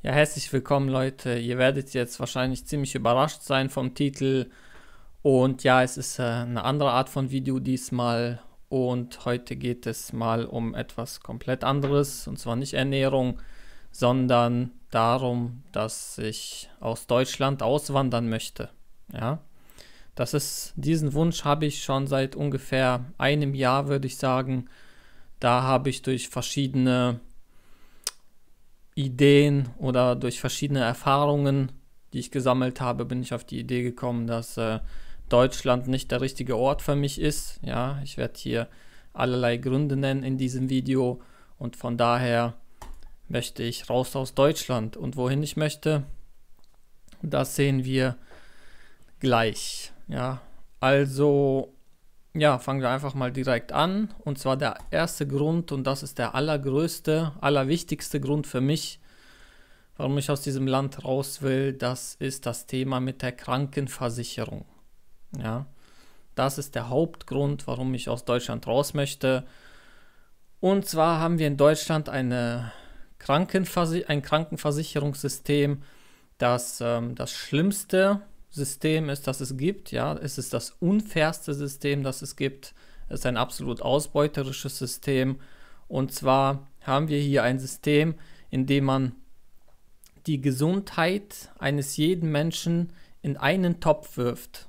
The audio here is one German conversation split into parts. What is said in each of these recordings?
Ja, herzlich willkommen Leute. Ihr werdet jetzt wahrscheinlich ziemlich überrascht sein vom Titel. Und ja, es ist äh, eine andere Art von Video diesmal. Und heute geht es mal um etwas komplett anderes. Und zwar nicht Ernährung, sondern darum, dass ich aus Deutschland auswandern möchte. Ja, das ist, diesen Wunsch habe ich schon seit ungefähr einem Jahr, würde ich sagen. Da habe ich durch verschiedene Ideen oder durch verschiedene Erfahrungen, die ich gesammelt habe, bin ich auf die Idee gekommen, dass äh, Deutschland nicht der richtige Ort für mich ist. Ja, ich werde hier allerlei Gründe nennen in diesem Video und von daher möchte ich raus aus Deutschland und wohin ich möchte, das sehen wir gleich. Ja, also ja, fangen wir einfach mal direkt an. Und zwar der erste Grund, und das ist der allergrößte, allerwichtigste Grund für mich, warum ich aus diesem Land raus will, das ist das Thema mit der Krankenversicherung. Ja, das ist der Hauptgrund, warum ich aus Deutschland raus möchte. Und zwar haben wir in Deutschland eine Krankenversi ein Krankenversicherungssystem, das ähm, das Schlimmste System ist, das es gibt. Ja, es ist das unfairste System, das es gibt. Es ist ein absolut ausbeuterisches System. Und zwar haben wir hier ein System, in dem man die Gesundheit eines jeden Menschen in einen Topf wirft.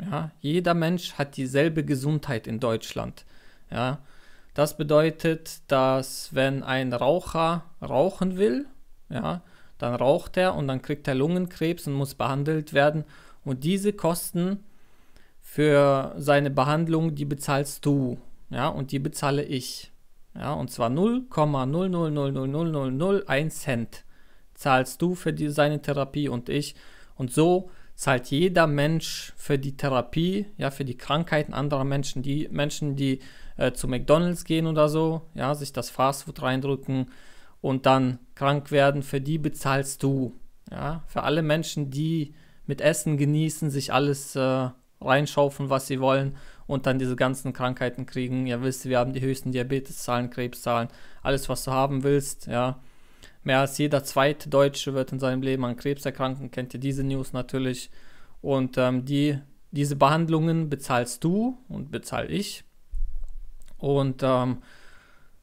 Ja, jeder Mensch hat dieselbe Gesundheit in Deutschland. Ja, das bedeutet, dass wenn ein Raucher rauchen will, ja, dann raucht er und dann kriegt er Lungenkrebs und muss behandelt werden. Und diese Kosten für seine Behandlung, die bezahlst du. Ja, und die bezahle ich. Ja, und zwar 0,0000001 Cent zahlst du für die, seine Therapie und ich. Und so zahlt jeder Mensch für die Therapie, ja, für die Krankheiten anderer Menschen. Die Menschen, die äh, zu McDonalds gehen oder so, ja, sich das Fastfood reindrücken, und dann krank werden, für die bezahlst du. Ja? Für alle Menschen, die mit Essen genießen, sich alles äh, reinschaufeln, was sie wollen und dann diese ganzen Krankheiten kriegen. Ihr wisst, wir haben die höchsten Diabeteszahlen, Krebszahlen, alles, was du haben willst. Ja? Mehr als jeder zweite Deutsche wird in seinem Leben an Krebs erkranken. Kennt ihr diese News natürlich? Und ähm, die, diese Behandlungen bezahlst du und bezahle ich. Und ähm,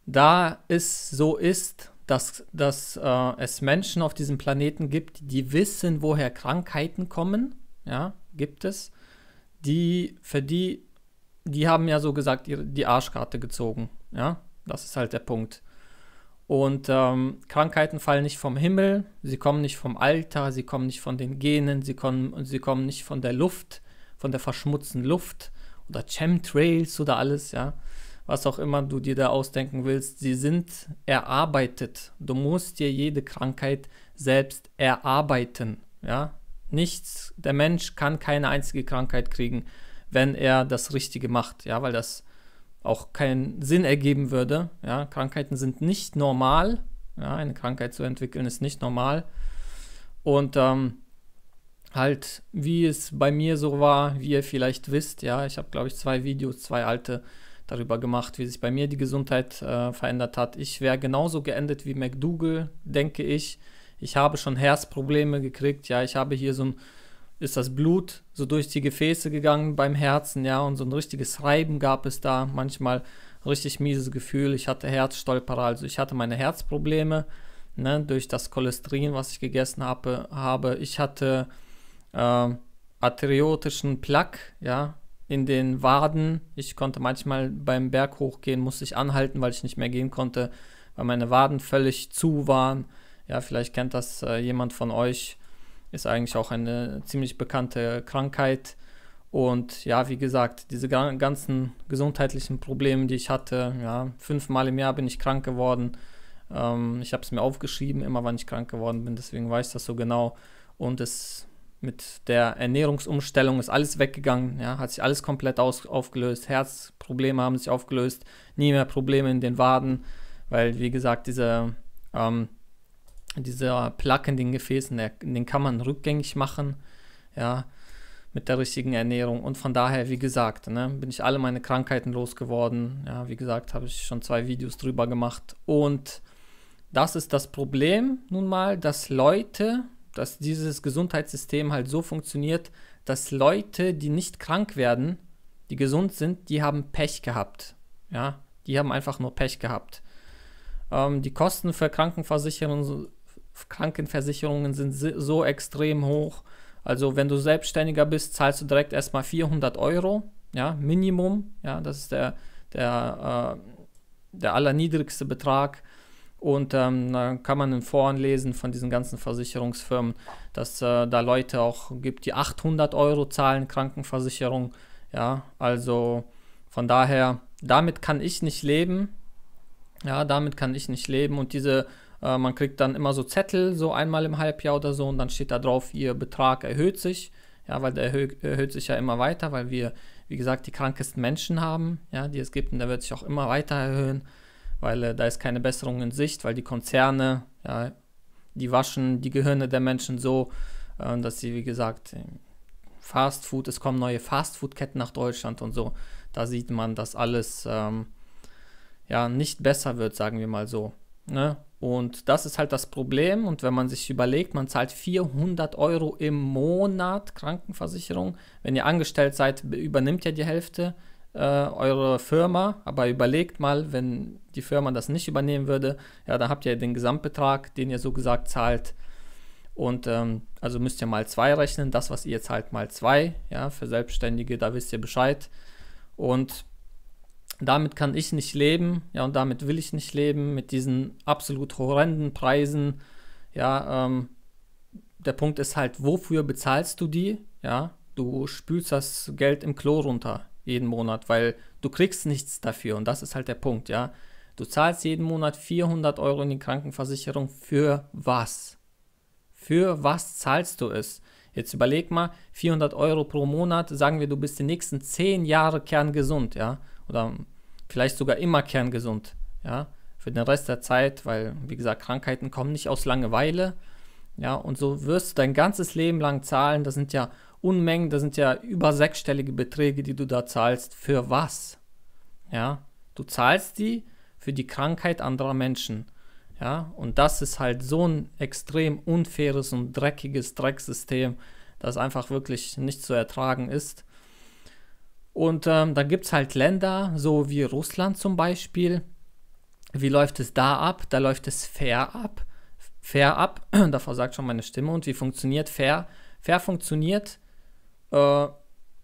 da es so ist, dass, dass äh, es Menschen auf diesem Planeten gibt, die wissen, woher Krankheiten kommen. Ja, gibt es. Die, für die, die haben ja so gesagt ihre, die Arschkarte gezogen. Ja, das ist halt der Punkt. Und ähm, Krankheiten fallen nicht vom Himmel, sie kommen nicht vom Alter, sie kommen nicht von den Genen, sie kommen, sie kommen nicht von der Luft, von der verschmutzten Luft oder Chemtrails oder alles, ja was auch immer du dir da ausdenken willst, sie sind erarbeitet. Du musst dir jede Krankheit selbst erarbeiten. Ja? Nichts, der Mensch kann keine einzige Krankheit kriegen, wenn er das Richtige macht, ja, weil das auch keinen Sinn ergeben würde. Ja? Krankheiten sind nicht normal. Ja? Eine Krankheit zu entwickeln ist nicht normal. Und ähm, halt, wie es bei mir so war, wie ihr vielleicht wisst, ja, ich habe, glaube ich, zwei Videos, zwei alte darüber gemacht, wie sich bei mir die Gesundheit äh, verändert hat. Ich wäre genauso geendet wie McDougall, denke ich. Ich habe schon Herzprobleme gekriegt, ja, ich habe hier so ein, ist das Blut so durch die Gefäße gegangen beim Herzen, ja, und so ein richtiges Reiben gab es da, manchmal richtig mieses Gefühl, ich hatte Herzstolperer, also ich hatte meine Herzprobleme, ne, durch das Cholesterin, was ich gegessen habe, habe. ich hatte äh, arteriotischen Plaque, ja, in den Waden. Ich konnte manchmal beim Berg hochgehen, musste ich anhalten, weil ich nicht mehr gehen konnte, weil meine Waden völlig zu waren. Ja, vielleicht kennt das äh, jemand von euch. Ist eigentlich auch eine ziemlich bekannte Krankheit. Und ja, wie gesagt, diese ganzen gesundheitlichen Probleme, die ich hatte, ja, fünfmal im Jahr bin ich krank geworden. Ähm, ich habe es mir aufgeschrieben, immer wann ich krank geworden bin, deswegen weiß ich das so genau. Und es mit der Ernährungsumstellung ist alles weggegangen, ja, hat sich alles komplett aus, aufgelöst, Herzprobleme haben sich aufgelöst, nie mehr Probleme in den Waden, weil wie gesagt, diese, ähm, dieser Plaque in den Gefäßen, der, den kann man rückgängig machen, ja, mit der richtigen Ernährung und von daher, wie gesagt, ne, bin ich alle meine Krankheiten losgeworden, ja, wie gesagt, habe ich schon zwei Videos drüber gemacht und das ist das Problem nun mal, dass Leute dass dieses Gesundheitssystem halt so funktioniert, dass Leute, die nicht krank werden, die gesund sind, die haben Pech gehabt. Ja, die haben einfach nur Pech gehabt. Ähm, die Kosten für Krankenversicherungen, Krankenversicherungen sind so extrem hoch. Also wenn du Selbstständiger bist, zahlst du direkt erstmal 400 Euro, ja, Minimum. Ja, das ist der, der, äh, der allerniedrigste Betrag. Und ähm, da kann man in Foren lesen von diesen ganzen Versicherungsfirmen, dass äh, da Leute auch gibt, die 800 Euro zahlen, Krankenversicherung. Ja, also von daher, damit kann ich nicht leben. Ja, damit kann ich nicht leben. Und diese, äh, man kriegt dann immer so Zettel, so einmal im Halbjahr oder so, und dann steht da drauf, ihr Betrag erhöht sich. Ja, weil der erhö erhöht sich ja immer weiter, weil wir, wie gesagt, die krankesten Menschen haben, ja, die es gibt, und der wird sich auch immer weiter erhöhen weil äh, da ist keine Besserung in Sicht, weil die Konzerne, ja, die waschen die Gehirne der Menschen so, äh, dass sie, wie gesagt, äh, Fast Food, es kommen neue Fast Food-Ketten nach Deutschland und so. Da sieht man, dass alles ähm, ja nicht besser wird, sagen wir mal so. Ne? Und das ist halt das Problem. Und wenn man sich überlegt, man zahlt 400 Euro im Monat Krankenversicherung. Wenn ihr angestellt seid, übernimmt ja die Hälfte äh, eure Firma, aber überlegt mal, wenn die Firma das nicht übernehmen würde, ja, dann habt ihr den Gesamtbetrag, den ihr so gesagt zahlt. Und ähm, also müsst ihr mal zwei rechnen, das, was ihr zahlt, mal zwei. Ja, für Selbstständige, da wisst ihr Bescheid. Und damit kann ich nicht leben, ja, und damit will ich nicht leben, mit diesen absolut horrenden Preisen, ja, ähm, der Punkt ist halt, wofür bezahlst du die, ja, du spülst das Geld im Klo runter, jeden Monat, weil du kriegst nichts dafür und das ist halt der Punkt, ja. Du zahlst jeden Monat 400 Euro in die Krankenversicherung für was? Für was zahlst du es? Jetzt überleg mal, 400 Euro pro Monat, sagen wir, du bist die nächsten 10 Jahre kerngesund, ja, oder vielleicht sogar immer kerngesund, ja, für den Rest der Zeit, weil, wie gesagt, Krankheiten kommen nicht aus Langeweile, ja, und so wirst du dein ganzes Leben lang zahlen, das sind ja Unmengen, das sind ja über sechsstellige Beträge, die du da zahlst. Für was? Ja, du zahlst die für die Krankheit anderer Menschen. Ja, und das ist halt so ein extrem unfaires und dreckiges Drecksystem, das einfach wirklich nicht zu ertragen ist. Und ähm, dann gibt es halt Länder, so wie Russland zum Beispiel. Wie läuft es da ab? Da läuft es fair ab. Fair ab, da versagt schon meine Stimme. Und wie funktioniert fair? Fair funktioniert, äh,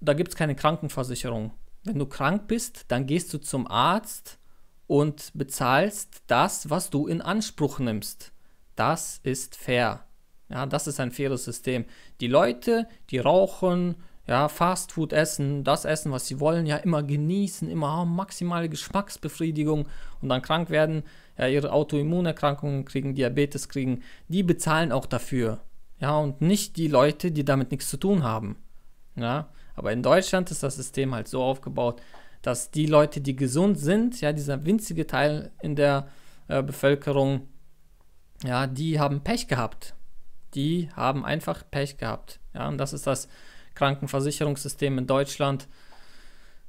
da gibt es keine Krankenversicherung. Wenn du krank bist, dann gehst du zum Arzt und bezahlst das, was du in Anspruch nimmst. Das ist fair. Ja, das ist ein faires System. Die Leute, die rauchen, ja, Fastfood essen, das essen, was sie wollen, ja, immer genießen, immer oh, maximale Geschmacksbefriedigung und dann krank werden, ja, ihre Autoimmunerkrankungen kriegen, Diabetes kriegen, die bezahlen auch dafür. Ja, und nicht die Leute, die damit nichts zu tun haben. Ja? Aber in Deutschland ist das System halt so aufgebaut, dass die Leute, die gesund sind, ja, dieser winzige Teil in der äh, Bevölkerung, ja, die haben Pech gehabt. Die haben einfach Pech gehabt. Ja, und das ist das Krankenversicherungssystem in Deutschland.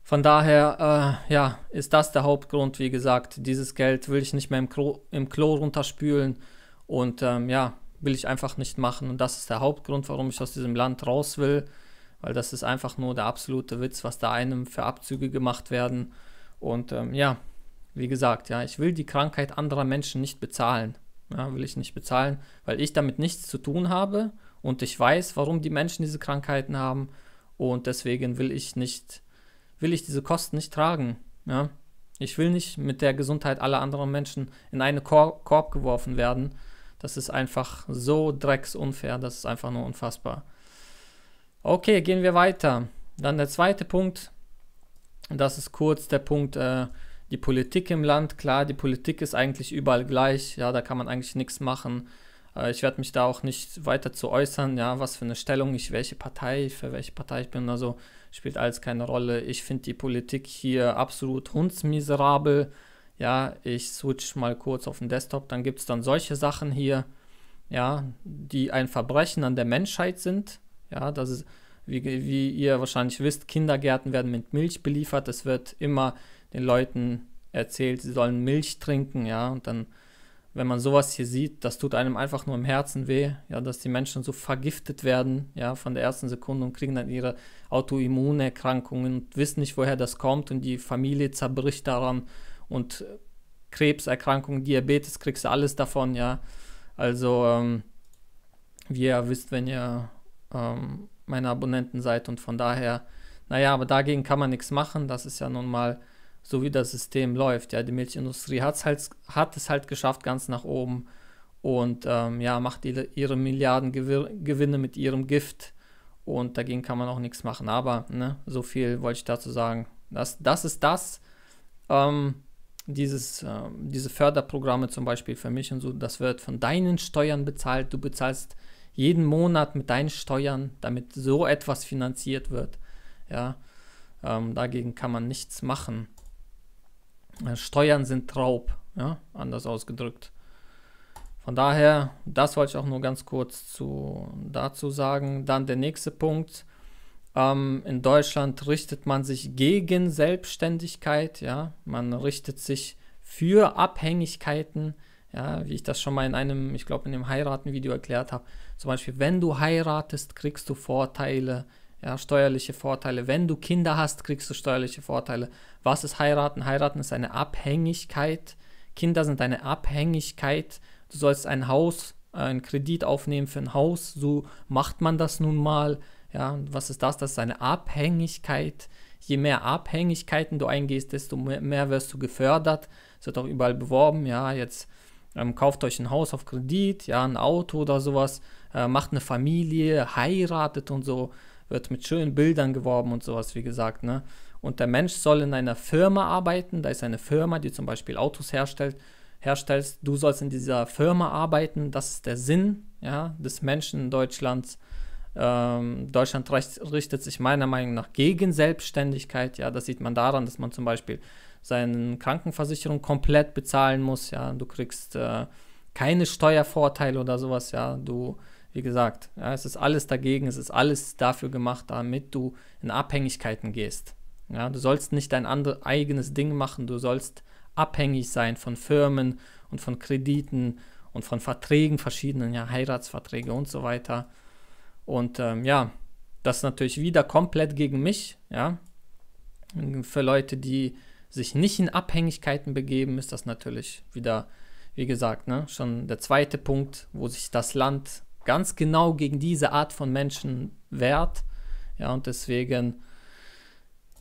Von daher, äh, ja, ist das der Hauptgrund, wie gesagt, dieses Geld will ich nicht mehr im Klo, im Klo runterspülen und ähm, ja, will ich einfach nicht machen. Und das ist der Hauptgrund, warum ich aus diesem Land raus will weil das ist einfach nur der absolute Witz, was da einem für Abzüge gemacht werden. Und ähm, ja, wie gesagt, ja, ich will die Krankheit anderer Menschen nicht bezahlen. Ja, will ich nicht bezahlen, weil ich damit nichts zu tun habe und ich weiß, warum die Menschen diese Krankheiten haben und deswegen will ich nicht, will ich diese Kosten nicht tragen. Ja. Ich will nicht mit der Gesundheit aller anderen Menschen in einen Kor Korb geworfen werden. Das ist einfach so drecksunfair, das ist einfach nur unfassbar. Okay, gehen wir weiter. Dann der zweite Punkt. Das ist kurz der Punkt, äh, die Politik im Land. Klar, die Politik ist eigentlich überall gleich. Ja, da kann man eigentlich nichts machen. Äh, ich werde mich da auch nicht weiter zu äußern. Ja, was für eine Stellung ich, welche Partei, für welche Partei ich bin. Also spielt alles keine Rolle. Ich finde die Politik hier absolut hundsmiserabel. Ja, ich switch mal kurz auf den Desktop. Dann gibt es dann solche Sachen hier, ja, die ein Verbrechen an der Menschheit sind ja, das ist, wie, wie ihr wahrscheinlich wisst, Kindergärten werden mit Milch beliefert. Es wird immer den Leuten erzählt, sie sollen Milch trinken, ja, und dann, wenn man sowas hier sieht, das tut einem einfach nur im Herzen weh, ja, dass die Menschen so vergiftet werden, ja, von der ersten Sekunde und kriegen dann ihre Autoimmunerkrankungen und wissen nicht, woher das kommt und die Familie zerbricht daran und äh, Krebserkrankungen, Diabetes, kriegst du alles davon, ja. Also, ähm, wie ihr wisst, wenn ihr ähm, meiner Abonnentenseite und von daher, naja, aber dagegen kann man nichts machen. Das ist ja nun mal so, wie das System läuft. Ja, die Milchindustrie hat's halt, hat es halt geschafft, ganz nach oben und ähm, ja, macht ihre Milliarden Gewinne mit ihrem Gift und dagegen kann man auch nichts machen. Aber ne, so viel wollte ich dazu sagen. Das, das ist das, ähm, dieses, äh, diese Förderprogramme zum Beispiel für mich und so, das wird von deinen Steuern bezahlt. Du bezahlst jeden Monat mit deinen Steuern, damit so etwas finanziert wird. Ja, ähm, dagegen kann man nichts machen. Äh, Steuern sind Traub, ja, anders ausgedrückt. Von daher, das wollte ich auch nur ganz kurz zu, dazu sagen. Dann der nächste Punkt. Ähm, in Deutschland richtet man sich gegen Selbstständigkeit, ja, man richtet sich für Abhängigkeiten, ja, wie ich das schon mal in einem, ich glaube, in dem Heiraten-Video erklärt habe. Zum Beispiel, wenn du heiratest, kriegst du Vorteile, ja, steuerliche Vorteile. Wenn du Kinder hast, kriegst du steuerliche Vorteile. Was ist heiraten? Heiraten ist eine Abhängigkeit. Kinder sind eine Abhängigkeit. Du sollst ein Haus, äh, einen Kredit aufnehmen für ein Haus. So macht man das nun mal. Ja, was ist das? Das ist eine Abhängigkeit. Je mehr Abhängigkeiten du eingehst, desto mehr wirst du gefördert. Es wird auch überall beworben. Ja, jetzt ähm, kauft euch ein Haus auf Kredit, ja, ein Auto oder sowas, äh, macht eine Familie, heiratet und so, wird mit schönen Bildern geworben und sowas, wie gesagt, ne? Und der Mensch soll in einer Firma arbeiten, da ist eine Firma, die zum Beispiel Autos herstellt, herstellst, du sollst in dieser Firma arbeiten, das ist der Sinn, ja, des Menschen in Deutschland. Ähm, Deutschland richtet sich meiner Meinung nach gegen Selbstständigkeit, ja, das sieht man daran, dass man zum Beispiel seine Krankenversicherung komplett bezahlen muss, ja, du kriegst äh, keine Steuervorteile oder sowas, ja, du, wie gesagt, ja, es ist alles dagegen, es ist alles dafür gemacht, damit du in Abhängigkeiten gehst. Ja, du sollst nicht dein andere, eigenes Ding machen, du sollst abhängig sein von Firmen und von Krediten und von Verträgen verschiedenen, ja, Heiratsverträge und so weiter. Und ähm, ja, das ist natürlich wieder komplett gegen mich, ja. Für Leute, die sich nicht in Abhängigkeiten begeben, ist das natürlich wieder, wie gesagt, ne, schon der zweite Punkt, wo sich das Land ganz genau gegen diese Art von Menschen wehrt. Ja, und deswegen,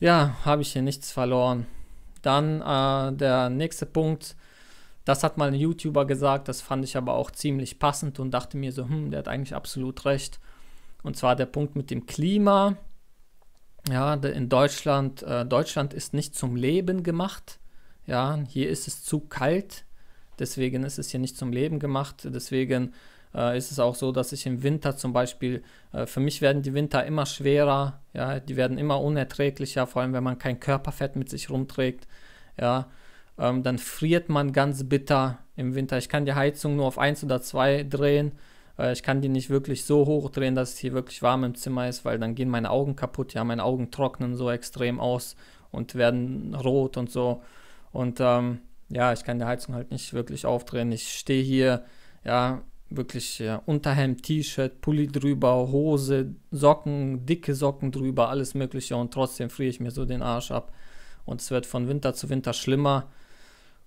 ja, habe ich hier nichts verloren. Dann äh, der nächste Punkt, das hat mal ein YouTuber gesagt, das fand ich aber auch ziemlich passend und dachte mir so, hm, der hat eigentlich absolut recht. Und zwar der Punkt mit dem Klima. Ja, in Deutschland, äh, Deutschland ist nicht zum Leben gemacht. Ja, hier ist es zu kalt, deswegen ist es hier nicht zum Leben gemacht. Deswegen äh, ist es auch so, dass ich im Winter zum Beispiel, äh, für mich werden die Winter immer schwerer, ja, die werden immer unerträglicher, vor allem wenn man kein Körperfett mit sich rumträgt. Ja, ähm, dann friert man ganz bitter im Winter. Ich kann die Heizung nur auf 1 oder 2 drehen äh, ich kann die nicht wirklich so hochdrehen, dass es hier wirklich warm im Zimmer ist, weil dann gehen meine Augen kaputt. Ja, meine Augen trocknen so extrem aus und werden rot und so. Und ähm, ja, ich kann die Heizung halt nicht wirklich aufdrehen. Ich stehe hier, ja, wirklich ja, Unterhemd, T-Shirt, Pulli drüber, Hose, Socken, dicke Socken drüber, alles Mögliche und trotzdem friere ich mir so den Arsch ab. Und es wird von Winter zu Winter schlimmer.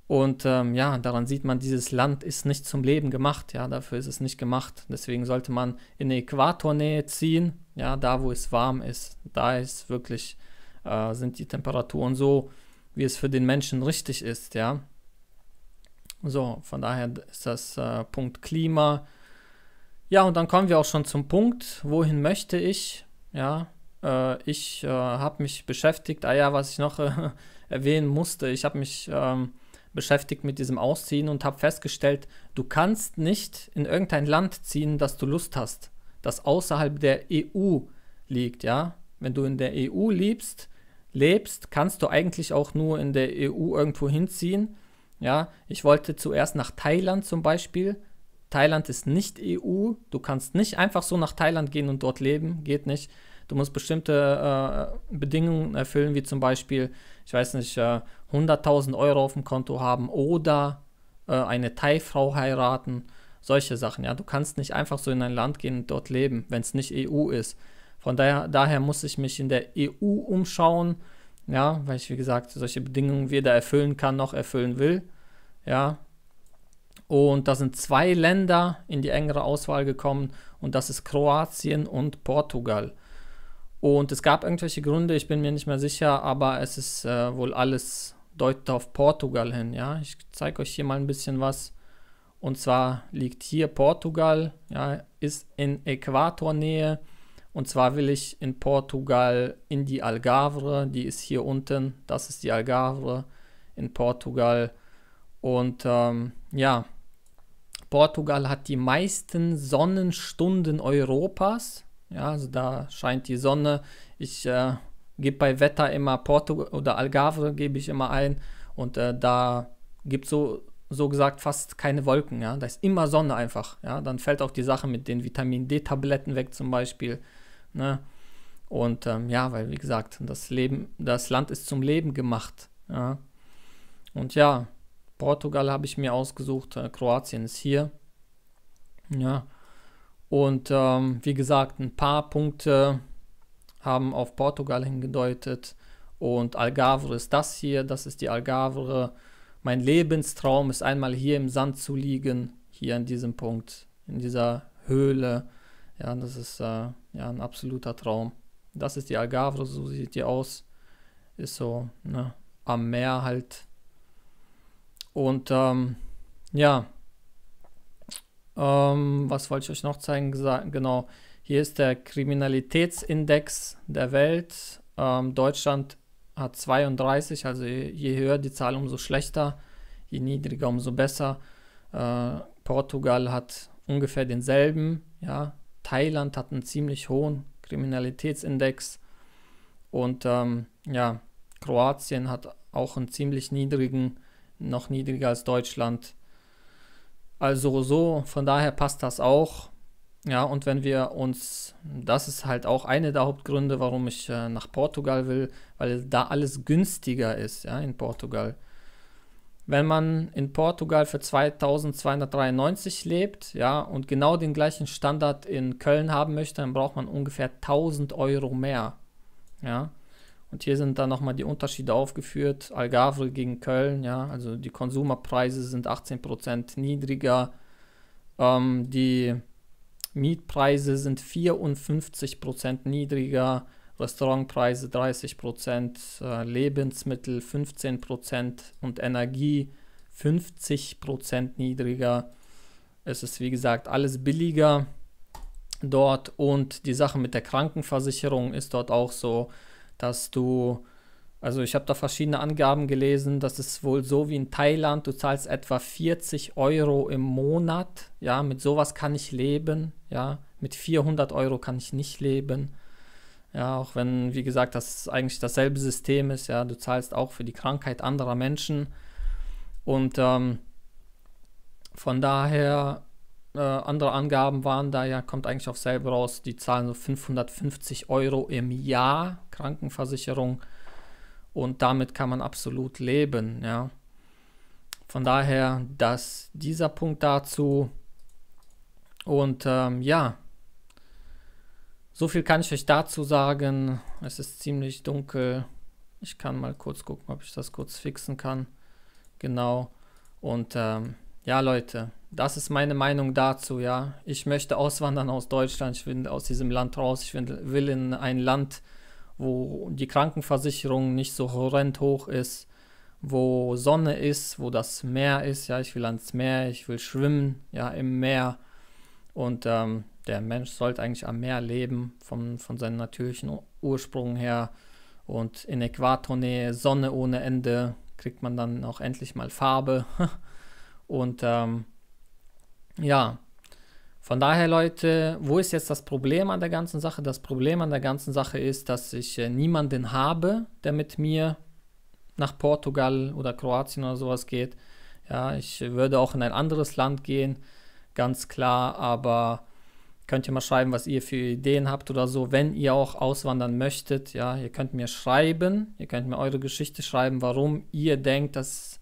Und ähm, ja, daran sieht man, dieses Land ist nicht zum Leben gemacht. Ja, dafür ist es nicht gemacht. Deswegen sollte man in die Äquatornähe ziehen. Ja, da wo es warm ist, da ist wirklich äh, sind die Temperaturen so, wie es für den Menschen richtig ist. Ja, so von daher ist das äh, Punkt Klima. Ja, und dann kommen wir auch schon zum Punkt, wohin möchte ich? Ja, äh, ich äh, habe mich beschäftigt. Ah ja, was ich noch äh, erwähnen musste, ich habe mich ähm, beschäftigt mit diesem Ausziehen und habe festgestellt, du kannst nicht in irgendein Land ziehen, das du Lust hast, das außerhalb der EU liegt, ja? Wenn du in der EU lebst, lebst, kannst du eigentlich auch nur in der EU irgendwo hinziehen. Ja, ich wollte zuerst nach Thailand zum Beispiel. Thailand ist nicht EU. Du kannst nicht einfach so nach Thailand gehen und dort leben. Geht nicht. Du musst bestimmte äh, Bedingungen erfüllen, wie zum Beispiel, ich weiß nicht, äh, 100.000 Euro auf dem Konto haben oder äh, eine Thai-Frau heiraten, solche Sachen. Ja, du kannst nicht einfach so in ein Land gehen und dort leben, wenn es nicht EU ist. Von daher, daher muss ich mich in der EU umschauen, ja, weil ich wie gesagt solche Bedingungen weder erfüllen kann noch erfüllen will, ja. Und da sind zwei Länder in die engere Auswahl gekommen und das ist Kroatien und Portugal. Und es gab irgendwelche Gründe, ich bin mir nicht mehr sicher, aber es ist äh, wohl alles deutet auf Portugal hin. Ja, ich zeige euch hier mal ein bisschen was. Und zwar liegt hier Portugal, ja, ist in Äquatornähe. Und zwar will ich in Portugal in die Algarve, die ist hier unten, das ist die Algarve in Portugal. Und ähm, ja, Portugal hat die meisten Sonnenstunden Europas. Ja, also da scheint die Sonne. Ich äh, gebe bei Wetter immer Portugal oder Algarve, gebe ich immer ein. Und äh, da gibt es so, so gesagt fast keine Wolken. Ja? Da ist immer Sonne einfach. Ja? Dann fällt auch die Sache mit den Vitamin D-Tabletten weg zum Beispiel. Ne? Und ähm, ja, weil wie gesagt, das, Leben, das Land ist zum Leben gemacht. Ja? Und ja, Portugal habe ich mir ausgesucht, äh, Kroatien ist hier. Ja. Und ähm, wie gesagt, ein paar Punkte haben auf Portugal hingedeutet. Und Algarve ist das hier, das ist die Algarve. Mein Lebenstraum ist einmal hier im Sand zu liegen, hier an diesem Punkt, in dieser Höhle. Ja, das ist äh, ja, ein absoluter Traum. Das ist die Algarve, so sieht die aus. Ist so ne, am Meer halt. Und ähm, ja, ähm, was wollte ich euch noch zeigen? Genau, hier ist der Kriminalitätsindex der Welt. Ähm, Deutschland hat 32, also je, höher die Zahl, umso schlechter, je niedriger, umso besser. Äh, Portugal hat ungefähr denselben, ja. Thailand hat einen ziemlich hohen Kriminalitätsindex und ähm, ja, Kroatien hat auch einen ziemlich niedrigen, noch niedriger als Deutschland. Also so, von daher passt das auch. Ja, und wenn wir uns, das ist halt auch eine der Hauptgründe, warum ich äh, nach Portugal will, weil da alles günstiger ist, ja, in Portugal. Wenn man in Portugal für 2293 lebt, ja, und genau den gleichen Standard in Köln haben möchte, dann braucht man ungefähr 1000 Euro mehr, ja. Und hier sind dann nochmal die Unterschiede aufgeführt. Algarve gegen Köln, ja, also die Konsumerpreise sind 18% niedriger. Ähm, die Mietpreise sind 54 niedriger, Restaurantpreise 30 äh, Lebensmittel 15 und Energie 50 niedriger. Es ist wie gesagt alles billiger dort und die Sache mit der Krankenversicherung ist dort auch so, dass du also ich habe da verschiedene Angaben gelesen, das ist wohl so wie in Thailand, du zahlst etwa 40 Euro im Monat, ja, mit sowas kann ich leben, ja, mit 400 Euro kann ich nicht leben, ja, auch wenn, wie gesagt, das eigentlich dasselbe System ist, ja, du zahlst auch für die Krankheit anderer Menschen und ähm, von daher, äh, andere Angaben waren da, ja, kommt eigentlich auf selber raus, die zahlen so 550 Euro im Jahr Krankenversicherung, und damit kann man absolut leben. Ja. Von daher, dass dieser Punkt dazu und ähm, ja, so viel kann ich euch dazu sagen. Es ist ziemlich dunkel. Ich kann mal kurz gucken, ob ich das kurz fixen kann. Genau. Und ähm, ja, Leute, das ist meine Meinung dazu, ja. Ich möchte auswandern aus Deutschland, ich will aus diesem Land raus, ich will, will in ein Land wo die Krankenversicherung nicht so horrend hoch ist, wo Sonne ist, wo das Meer ist. Ja, ich will ans Meer, ich will schwimmen, ja, im Meer. Und ähm, der Mensch sollte eigentlich am Meer leben, von, von seinem natürlichen Ursprung her. Und in Äquatornähe, Sonne ohne Ende, kriegt man dann auch endlich mal Farbe. Und ähm, ja, von daher, Leute, wo ist jetzt das Problem an der ganzen Sache? Das Problem an der ganzen Sache ist, dass ich äh, niemanden habe, der mit mir nach Portugal oder Kroatien oder sowas geht. Ja, ich würde auch in ein anderes Land gehen, ganz klar, aber könnt ihr mal schreiben, was ihr für Ideen habt oder so, wenn ihr auch auswandern möchtet, ja, ihr könnt mir schreiben, ihr könnt mir eure Geschichte schreiben, warum ihr denkt, dass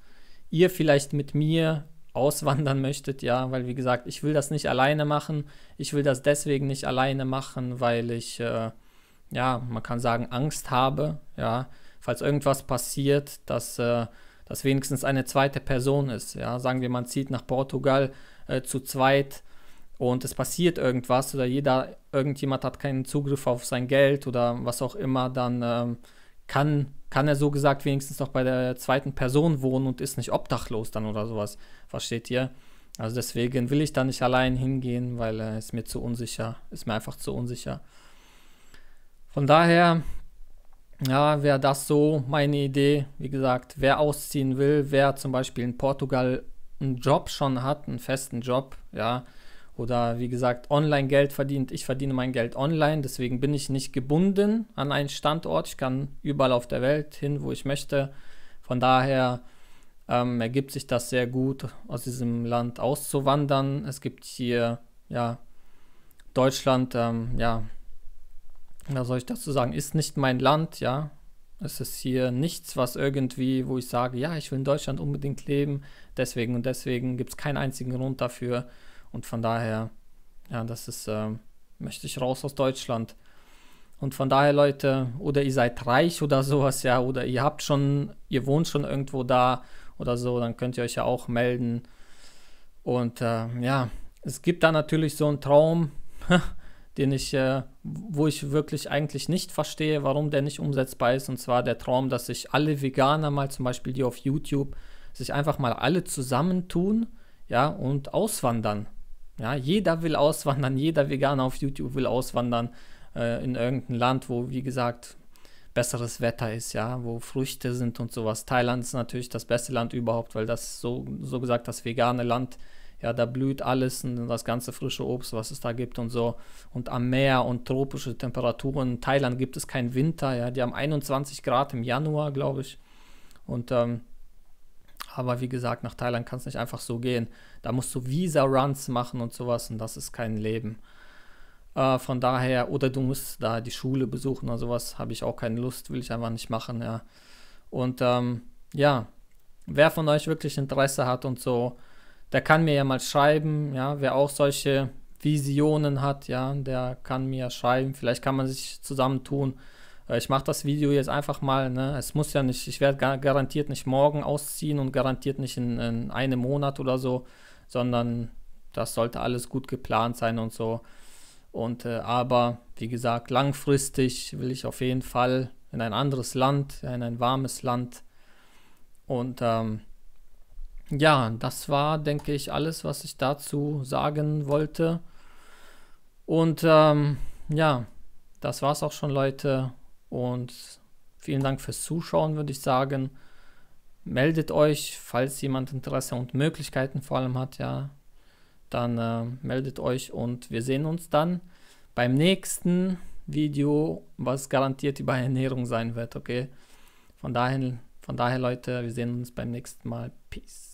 ihr vielleicht mit mir auswandern möchtet, ja, weil wie gesagt, ich will das nicht alleine machen. Ich will das deswegen nicht alleine machen, weil ich, äh, ja, man kann sagen, Angst habe, ja, falls irgendwas passiert, dass, äh, dass wenigstens eine zweite Person ist, ja, sagen wir, man zieht nach Portugal äh, zu zweit und es passiert irgendwas oder jeder, irgendjemand hat keinen Zugriff auf sein Geld oder was auch immer, dann ähm, kann, kann er so gesagt wenigstens noch bei der zweiten Person wohnen und ist nicht obdachlos dann oder sowas. Versteht ihr? Also deswegen will ich da nicht allein hingehen, weil es äh, mir zu unsicher, ist mir einfach zu unsicher. Von daher, ja, wäre das so meine Idee. Wie gesagt, wer ausziehen will, wer zum Beispiel in Portugal einen Job schon hat, einen festen Job, ja, oder wie gesagt online Geld verdient. Ich verdiene mein Geld online, deswegen bin ich nicht gebunden an einen Standort. Ich kann überall auf der Welt hin, wo ich möchte. Von daher ähm, ergibt sich das sehr gut, aus diesem Land auszuwandern. Es gibt hier, ja, Deutschland, ähm, ja, was soll ich dazu sagen, ist nicht mein Land, ja. Es ist hier nichts, was irgendwie, wo ich sage, ja, ich will in Deutschland unbedingt leben, deswegen und deswegen gibt es keinen einzigen Grund dafür und von daher, ja, das ist, äh, möchte ich raus aus Deutschland. Und von daher, Leute, oder ihr seid reich oder sowas, ja, oder ihr habt schon, ihr wohnt schon irgendwo da oder so, dann könnt ihr euch ja auch melden. Und äh, ja, es gibt da natürlich so einen Traum, den ich, äh, wo ich wirklich eigentlich nicht verstehe, warum der nicht umsetzbar ist. Und zwar der Traum, dass sich alle Veganer mal zum Beispiel die auf YouTube sich einfach mal alle zusammentun, ja, und auswandern. Ja, jeder will auswandern, jeder Veganer auf YouTube will auswandern äh, in irgendein Land, wo, wie gesagt, besseres Wetter ist, ja, wo Früchte sind und sowas. Thailand ist natürlich das beste Land überhaupt, weil das so, so gesagt das vegane Land, ja, da blüht alles und das ganze frische Obst, was es da gibt und so. Und am Meer und tropische Temperaturen. In Thailand gibt es keinen Winter, ja, die haben 21 Grad im Januar, glaube ich. Und ähm, aber wie gesagt, nach Thailand kann es nicht einfach so gehen. Da musst du Visa-Runs machen und sowas und das ist kein Leben. Äh, von daher, oder du musst da die Schule besuchen oder sowas, habe ich auch keine Lust, will ich einfach nicht machen, ja. Und ähm, ja, wer von euch wirklich Interesse hat und so, der kann mir ja mal schreiben, ja, wer auch solche Visionen hat, ja, der kann mir schreiben, vielleicht kann man sich zusammentun äh, ich mache das Video jetzt einfach mal, ne? es muss ja nicht, ich werde gar, garantiert nicht morgen ausziehen und garantiert nicht in, in, einem Monat oder so, sondern das sollte alles gut geplant sein und so. Und äh, aber, wie gesagt, langfristig will ich auf jeden Fall in ein anderes Land, in ein warmes Land. Und ähm, ja, das war, denke ich, alles, was ich dazu sagen wollte. Und ähm, ja, das war's auch schon, Leute. Und vielen Dank fürs Zuschauen, würde ich sagen. Meldet euch, falls jemand Interesse und Möglichkeiten vor allem hat, ja. Dann äh, meldet euch und wir sehen uns dann beim nächsten Video, was garantiert über Ernährung sein wird, okay? Von daher, von daher Leute, wir sehen uns beim nächsten Mal. Peace.